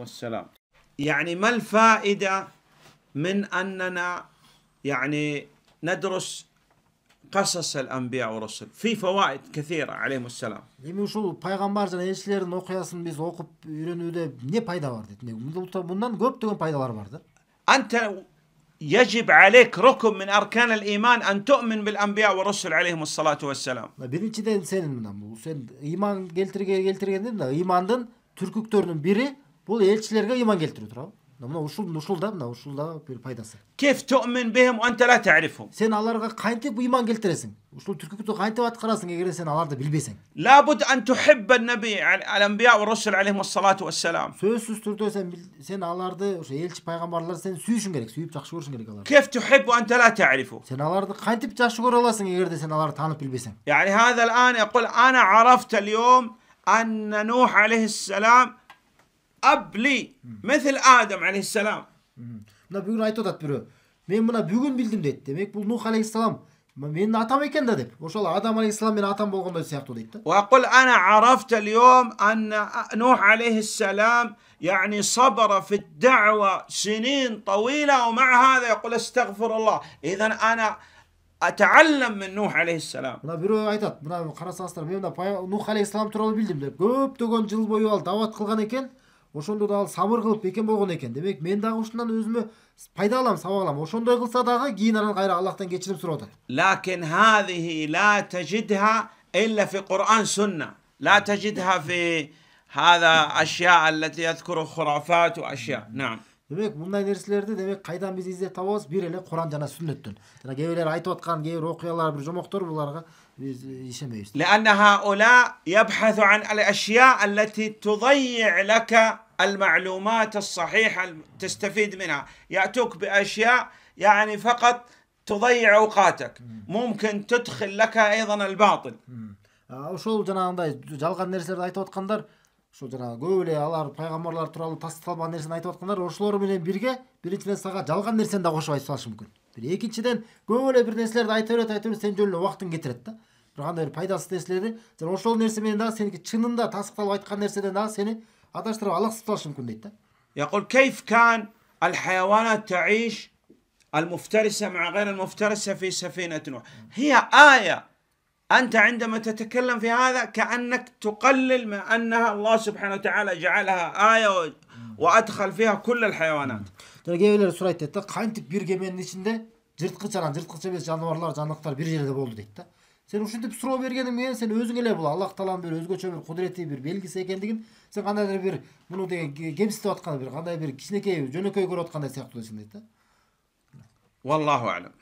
والسلام يعني ما الفائدة من أننا يعني ندرس قصص الأنبياء والرسل في فوائد كثيرة عليهم السلام Demin şu peygamber және elçilerin okuyasın biz okup үйренуде не пайда бар дейді. Bundan көптеген пайдалар бар да. أنت يجب عليك ركن من أركان الإيمان أن تؤمن بالأنبياء والرسل عليهم الصلاة والسلام. Birinciden senin bu sen iman geltirge geltirgende de imanın türküklerinin biri бұл елшілерге иман келтіру туралы мына ушул ушул да мына ушул да бир пайдасы كيف تؤمن بهم وانت لا تعرفهم сен аларга кантип ыйман келтиресиң ушул түркүктү кантип аткарасың эгер сен аларды билбесең لابد ان تحب النبي الانبياء والرسل عليهم الصلاه والسلام сөзсүз түрдө сен сен аларды ошо элчи пайгамбарлар сен сүйүшүң керек сүйүп жакшы көрүшүң керек аларды كيف تحب وانت لا تعرفه сен аларды кантип жакшы көрө аласың эгерде сен аларды таанып билбесең يعني هذا الان يقول انا عرفت اليوم ان نوح عليه السلام أب لي مثل آدم aleyhisselam. Buna bugün ayet odatbürü. Men buna bugün bildim dedi. Demek bu Nuh aleyhisselam менин атам экен да деп ошол адам алейхисалам менин атам болгондой сыяктуу дейт وقل انا عرفت اليوم ان نوح عليه السلام يعني صبر في الدعوه سنين طويله ومع هذا يقول استغفر الله اذا انا اتعلم من نوح عليه السلام мына бирөө айтат мына карасаңыздар мен мына нух алейхисалам тууралуу билдим деп көптөгөн жыл бою ал даават кылган экен ошондо дагы сабыр кылып бекем болгон экен демек мен дагы ушундан өзүмө пайда алам сабак алам ошондой кылса дагы кийин анан кайра аллахтан кечирим сурап атат لكن هذه لا تجدها إلا في قرآن سنة لا تجدها في هذا أشياء التي يذكر خرافات وأشياء نعم демек мындай нерселерди демек кайдан биз издеп табабыз бир эле куран жана сүннөттөн жана кээ бирлер айтып аткан кээ бир окуялар бир жомоктор буларга биз ишенбейбиз لأن هؤلاء يبحث عن الأشياء التي تضيع لك المعلومات الصحيحة تستفيد منها يأتوك بأشياء يعني فقط تضيع أوقاتك ممكن تدخل لك أيضا الباطل ошол жанагындай жалган нерселерди айтып аткандар ошол жанагы көп эле алар пайгамбарлар тууралуу тастыкталбаган нерсени айтып аткандар ошолор менен бирге биринчиден сага жалган нерсени да кошуп айтып салышы мүмкүн бир экинчиден көп эле бир нерселерди айта берет айта берет сен жөн эле убактың кетирет да бир кандай бир пайдасыз нерселерди ошол нерсе менен дагы сеники чынында тастыкталып айткан нерседен дагы сени يقول كيف كان الحيوانات تعيش المفترسة مع غير المفترسة في سفينة نوح هي آية أنت عندما تتكلم في هذا كأنك تقلل من أنها الله سبحانه وتعالى جعلها آية وأدخل فيها كل الحيوانات Gelebilir surayette de kantik bir geminin içinde cırt جرت cırt جرت canavarlar canlıklar bir yerde buldu dedi. сен ушинтип суроо бергениң менен сен өзүң эле бул аллах тааланын бир өзгөчө бир кудурети бир белгиси экендигин сен кандайдыр бир муну деген кемситип аткан бир кандай бир кичинекей жөнөкөй көрүп аткандай сыяктуу сен чындайт да валлаху алам